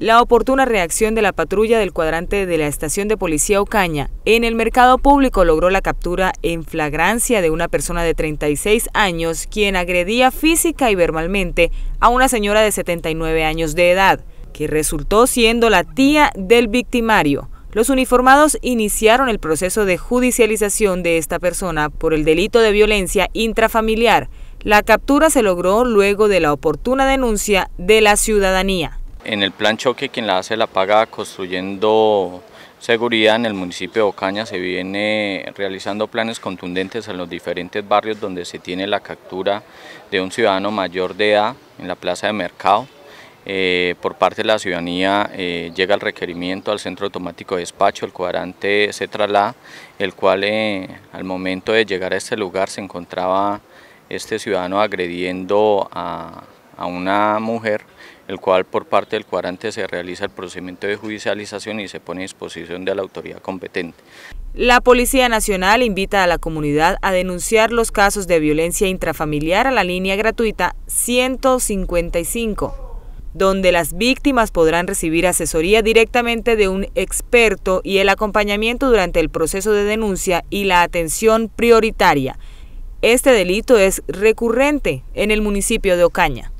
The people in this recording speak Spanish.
La oportuna reacción de la patrulla del cuadrante de la estación de policía Ocaña en el mercado público logró la captura en flagrancia de una persona de 36 años quien agredía física y verbalmente a una señora de 79 años de edad, que resultó siendo la tía del victimario. Los uniformados iniciaron el proceso de judicialización de esta persona por el delito de violencia intrafamiliar. La captura se logró luego de la oportuna denuncia de la ciudadanía en el plan choque quien la hace la paga construyendo seguridad en el municipio de Ocaña se viene realizando planes contundentes en los diferentes barrios donde se tiene la captura de un ciudadano mayor de edad en la plaza de mercado. Eh, por parte de la ciudadanía eh, llega el requerimiento al centro automático de despacho, el cuadrante se traslada, el cual eh, al momento de llegar a este lugar se encontraba este ciudadano agrediendo a, a una mujer, el cual por parte del cuadrante se realiza el procedimiento de judicialización y se pone a disposición de la autoridad competente. La Policía Nacional invita a la comunidad a denunciar los casos de violencia intrafamiliar a la línea gratuita 155 donde las víctimas podrán recibir asesoría directamente de un experto y el acompañamiento durante el proceso de denuncia y la atención prioritaria. Este delito es recurrente en el municipio de Ocaña.